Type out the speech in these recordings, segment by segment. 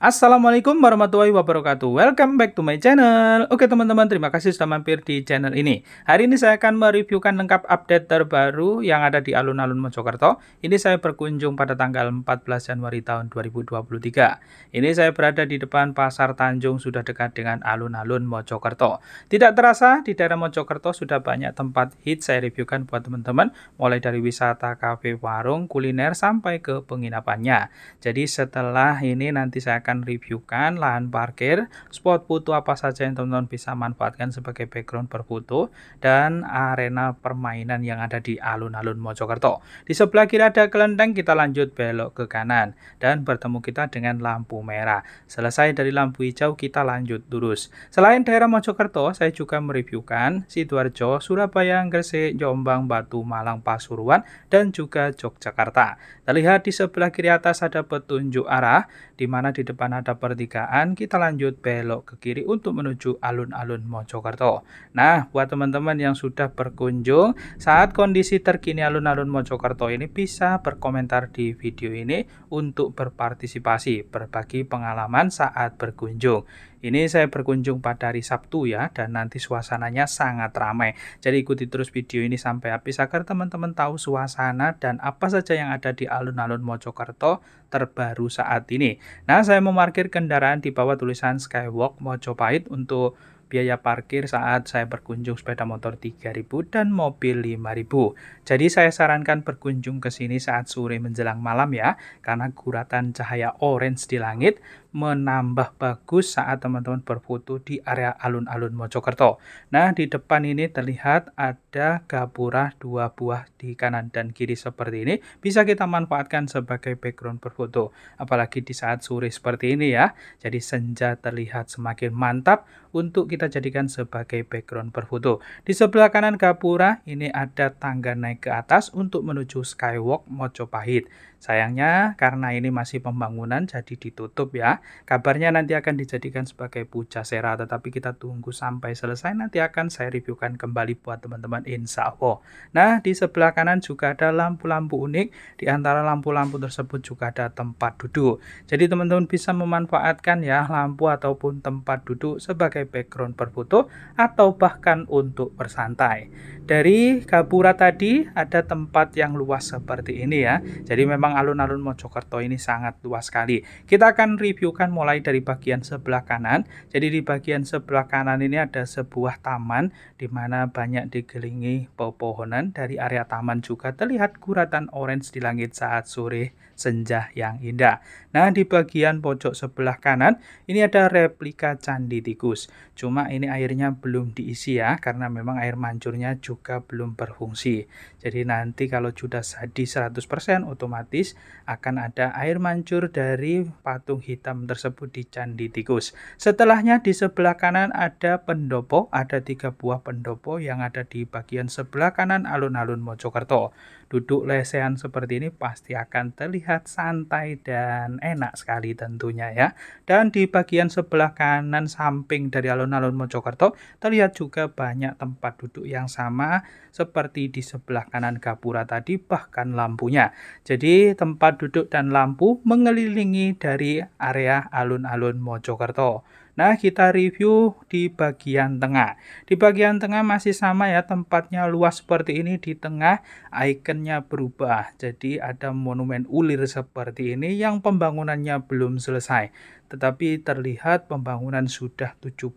Assalamualaikum warahmatullahi wabarakatuh Welcome back to my channel Oke teman-teman terima kasih sudah mampir di channel ini Hari ini saya akan mereviewkan lengkap update terbaru yang ada di alun-alun Mojokerto Ini saya berkunjung pada tanggal 14 Januari tahun 2023 Ini saya berada di depan pasar Tanjung sudah dekat dengan alun-alun Mojokerto Tidak terasa di daerah Mojokerto sudah banyak tempat hit saya reviewkan buat teman-teman Mulai dari wisata, kafe, warung, kuliner sampai ke penginapannya Jadi setelah ini nanti saya akan akan reviewkan lahan parkir, spot foto apa saja yang teman-teman bisa manfaatkan sebagai background berfoto, dan arena permainan yang ada di alun-alun Mojokerto. Di sebelah kiri ada kelenteng, kita lanjut belok ke kanan, dan bertemu kita dengan lampu merah. Selesai dari lampu hijau, kita lanjut lurus. Selain daerah Mojokerto, saya juga mereviewkan Sidoarjo, Surabaya, Gresik, Jombang, Batu, Malang, Pasuruan, dan juga Yogyakarta. Terlihat di sebelah kiri atas ada petunjuk arah, di mana di depan ada pertigaan, kita lanjut belok ke kiri untuk menuju alun-alun Mojokerto. Nah, buat teman-teman yang sudah berkunjung, saat kondisi terkini alun-alun Mojokerto ini bisa berkomentar di video ini untuk berpartisipasi, berbagi pengalaman saat berkunjung. Ini saya berkunjung pada hari Sabtu ya dan nanti suasananya sangat ramai. Jadi ikuti terus video ini sampai habis agar teman-teman tahu suasana dan apa saja yang ada di alun-alun Mojokerto terbaru saat ini. Nah, saya memarkir kendaraan di bawah tulisan Skywalk Mojopahit untuk biaya parkir saat saya berkunjung sepeda motor 3000 dan mobil 5000. Jadi saya sarankan berkunjung ke sini saat sore menjelang malam ya, karena guratan cahaya orange di langit menambah bagus saat teman-teman berfoto di area alun-alun Mojokerto. Nah, di depan ini terlihat ada gapura dua buah di kanan dan kiri seperti ini. Bisa kita manfaatkan sebagai background berfoto, apalagi di saat sore seperti ini ya. Jadi senja terlihat semakin mantap untuk kita jadikan sebagai background berfoto. Di sebelah kanan gapura ini ada tangga naik ke atas untuk menuju skywalk Mojopahit. Sayangnya karena ini masih pembangunan jadi ditutup ya. Kabarnya nanti akan dijadikan sebagai Puja Sera, tetapi kita tunggu sampai selesai nanti akan saya reviewkan kembali buat teman-teman insya Allah. Nah, di sebelah kanan juga ada lampu-lampu unik, di antara lampu-lampu tersebut juga ada tempat duduk. Jadi teman-teman bisa memanfaatkan ya lampu ataupun tempat duduk sebagai background berfoto atau bahkan untuk bersantai dari Gapura tadi ada tempat yang luas seperti ini ya. Jadi memang alun-alun Mojokerto ini sangat luas sekali. Kita akan reviewkan mulai dari bagian sebelah kanan. Jadi di bagian sebelah kanan ini ada sebuah taman di mana banyak digelingi pepohonan. Dari area taman juga terlihat guratan orange di langit saat sore senja yang indah. Nah, di bagian pojok sebelah kanan ini ada replika candi tikus. Cuma ini airnya belum diisi ya karena memang air mancurnya juga juga belum berfungsi. Jadi nanti kalau sudah jadi 100% otomatis akan ada air mancur dari patung hitam tersebut di candi tikus. Setelahnya di sebelah kanan ada pendopo, ada tiga buah pendopo yang ada di bagian sebelah kanan alun-alun Mojokerto duduk lesehan seperti ini pasti akan terlihat santai dan enak sekali tentunya ya. Dan di bagian sebelah kanan samping dari alun-alun Mojokerto terlihat juga banyak tempat duduk yang sama seperti di sebelah kanan gapura tadi bahkan lampunya. Jadi tempat duduk dan lampu mengelilingi dari area alun-alun Mojokerto. Nah, kita review di bagian tengah. Di bagian tengah masih sama ya, tempatnya luas seperti ini. Di tengah, ikonnya berubah. Jadi, ada monumen ulir seperti ini yang pembangunannya belum selesai tetapi terlihat pembangunan sudah 70%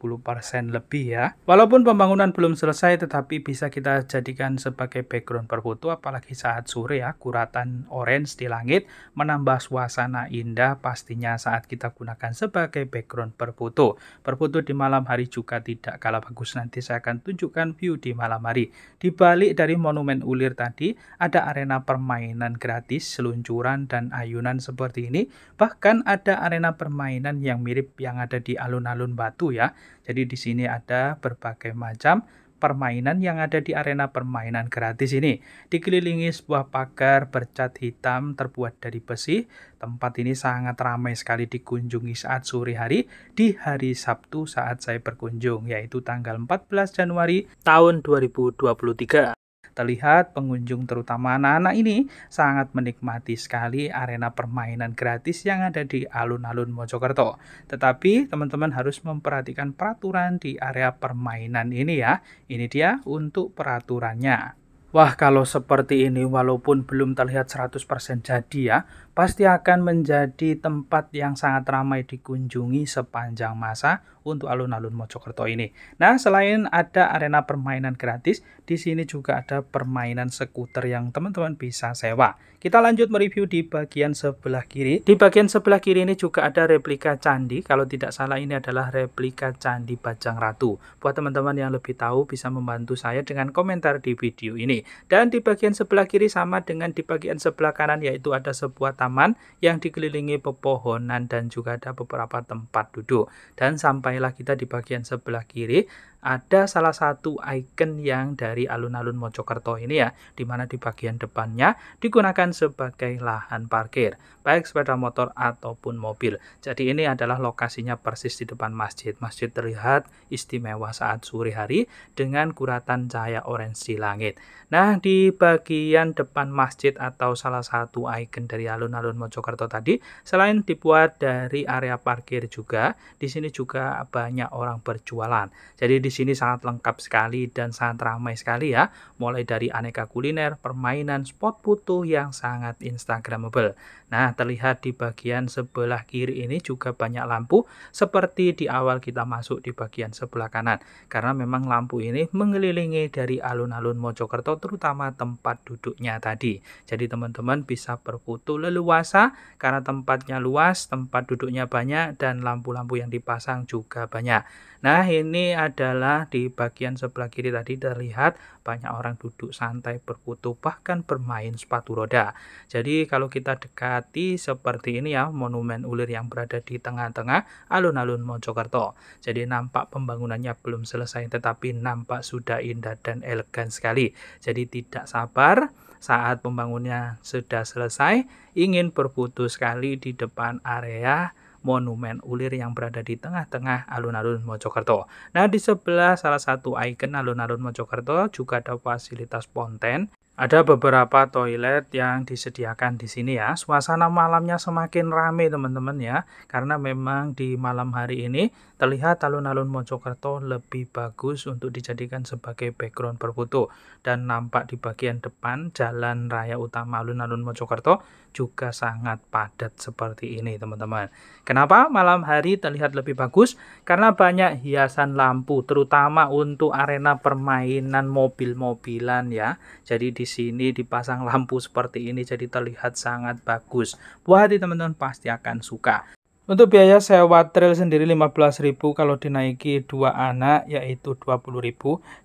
lebih ya. Walaupun pembangunan belum selesai tetapi bisa kita jadikan sebagai background perfoto apalagi saat sore ya, kuratan orange di langit menambah suasana indah pastinya saat kita gunakan sebagai background perfoto. Perfoto di malam hari juga tidak kalah bagus nanti saya akan tunjukkan view di malam hari. Di balik dari monumen ulir tadi ada arena permainan gratis, seluncuran dan ayunan seperti ini. Bahkan ada arena permainan permainan yang mirip yang ada di alun-alun Batu ya. Jadi di sini ada berbagai macam permainan yang ada di arena permainan gratis ini. Dikelilingi sebuah pagar bercat hitam terbuat dari besi, tempat ini sangat ramai sekali dikunjungi saat sore hari di hari Sabtu saat saya berkunjung, yaitu tanggal 14 Januari tahun 2023. Terlihat pengunjung terutama anak-anak ini sangat menikmati sekali arena permainan gratis yang ada di alun-alun Mojokerto. Tetapi teman-teman harus memperhatikan peraturan di area permainan ini ya. Ini dia untuk peraturannya. Wah, kalau seperti ini walaupun belum terlihat 100% jadi ya, pasti akan menjadi tempat yang sangat ramai dikunjungi sepanjang masa untuk alun-alun Mojokerto ini. Nah, selain ada arena permainan gratis, di sini juga ada permainan skuter yang teman-teman bisa sewa. Kita lanjut mereview di bagian sebelah kiri. Di bagian sebelah kiri ini juga ada replika candi. Kalau tidak salah ini adalah replika candi Bajang Ratu. Buat teman-teman yang lebih tahu bisa membantu saya dengan komentar di video ini. Dan di bagian sebelah kiri sama dengan di bagian sebelah kanan yaitu ada sebuah taman yang dikelilingi pepohonan dan juga ada beberapa tempat duduk. Dan sampai sampailah kita di bagian sebelah kiri ada salah satu ikon yang dari alun-alun Mojokerto ini ya, di mana di bagian depannya digunakan sebagai lahan parkir, baik sepeda motor ataupun mobil. Jadi ini adalah lokasinya persis di depan masjid. Masjid terlihat istimewa saat sore hari dengan guratan cahaya orange di langit. Nah, di bagian depan masjid atau salah satu ikon dari alun-alun Mojokerto tadi, selain dibuat dari area parkir juga, di sini juga banyak orang berjualan. Jadi di sini sangat lengkap sekali dan sangat ramai sekali ya, mulai dari aneka kuliner, permainan, spot foto yang sangat instagramable. Nah, terlihat di bagian sebelah kiri ini juga banyak lampu seperti di awal kita masuk di bagian sebelah kanan karena memang lampu ini mengelilingi dari alun-alun Mojokerto terutama tempat duduknya tadi. Jadi teman-teman bisa berfoto leluasa karena tempatnya luas, tempat duduknya banyak dan lampu-lampu yang dipasang juga banyak. Nah, ini adalah adalah di bagian sebelah kiri tadi terlihat banyak orang duduk santai berkutu bahkan bermain sepatu roda. Jadi kalau kita dekati seperti ini ya monumen ulir yang berada di tengah-tengah alun-alun Mojokerto. Jadi nampak pembangunannya belum selesai tetapi nampak sudah indah dan elegan sekali. Jadi tidak sabar saat pembangunnya sudah selesai ingin berputus sekali di depan area monumen ulir yang berada di tengah-tengah alun-alun Mojokerto. Nah, di sebelah salah satu ikon alun-alun Mojokerto juga ada fasilitas ponten ada beberapa toilet yang disediakan di sini ya. Suasana malamnya semakin ramai teman-teman ya. Karena memang di malam hari ini terlihat alun-alun Mojokerto lebih bagus untuk dijadikan sebagai background berfoto. Dan nampak di bagian depan jalan raya utama alun-alun Mojokerto juga sangat padat seperti ini teman-teman. Kenapa malam hari terlihat lebih bagus? Karena banyak hiasan lampu terutama untuk arena permainan mobil-mobilan ya. Jadi di di sini dipasang lampu seperti ini jadi terlihat sangat bagus. Buat hati teman-teman pasti akan suka. Untuk biaya sewa trail sendiri 15.000 kalau dinaiki dua anak yaitu 20.000.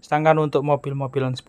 Sedangkan untuk mobil-mobilan 10.000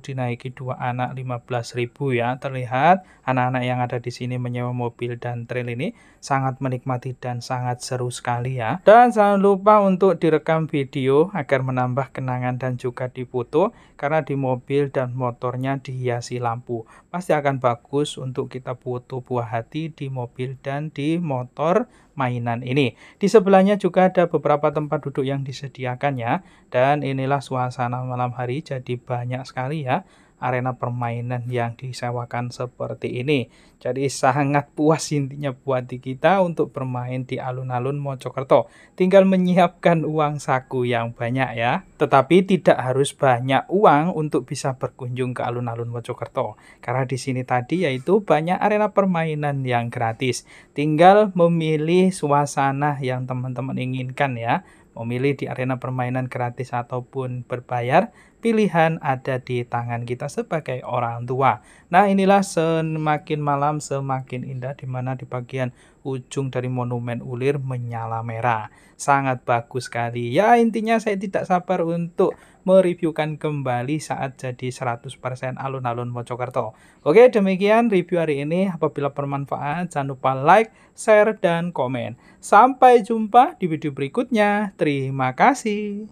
dinaiki dua anak 15.000 ya. Terlihat anak-anak yang ada di sini menyewa mobil dan trail ini sangat menikmati dan sangat seru sekali ya. Dan jangan lupa untuk direkam video agar menambah kenangan dan juga difoto karena di mobil dan motornya dihiasi lampu. Pasti akan bagus untuk kita foto buah hati di mobil dan di motor mainan ini. Di sebelahnya juga ada beberapa tempat duduk yang disediakannya Dan inilah suasana malam hari jadi banyak sekali ya arena permainan yang disewakan seperti ini. Jadi sangat puas intinya buat kita untuk bermain di alun-alun Mojokerto. Tinggal menyiapkan uang saku yang banyak ya. Tetapi tidak harus banyak uang untuk bisa berkunjung ke alun-alun Mojokerto. Karena di sini tadi yaitu banyak arena permainan yang gratis. Tinggal memilih suasana yang teman-teman inginkan ya memilih di arena permainan gratis ataupun berbayar pilihan ada di tangan kita sebagai orang tua. Nah, inilah semakin malam semakin indah di mana di bagian ujung dari monumen ulir menyala merah. Sangat bagus sekali. Ya, intinya saya tidak sabar untuk mereviewkan kembali saat jadi 100% alun-alun Mojokerto. Oke, demikian review hari ini. Apabila bermanfaat, jangan lupa like, share, dan komen. Sampai jumpa di video berikutnya. Terima kasih.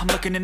I'm looking in the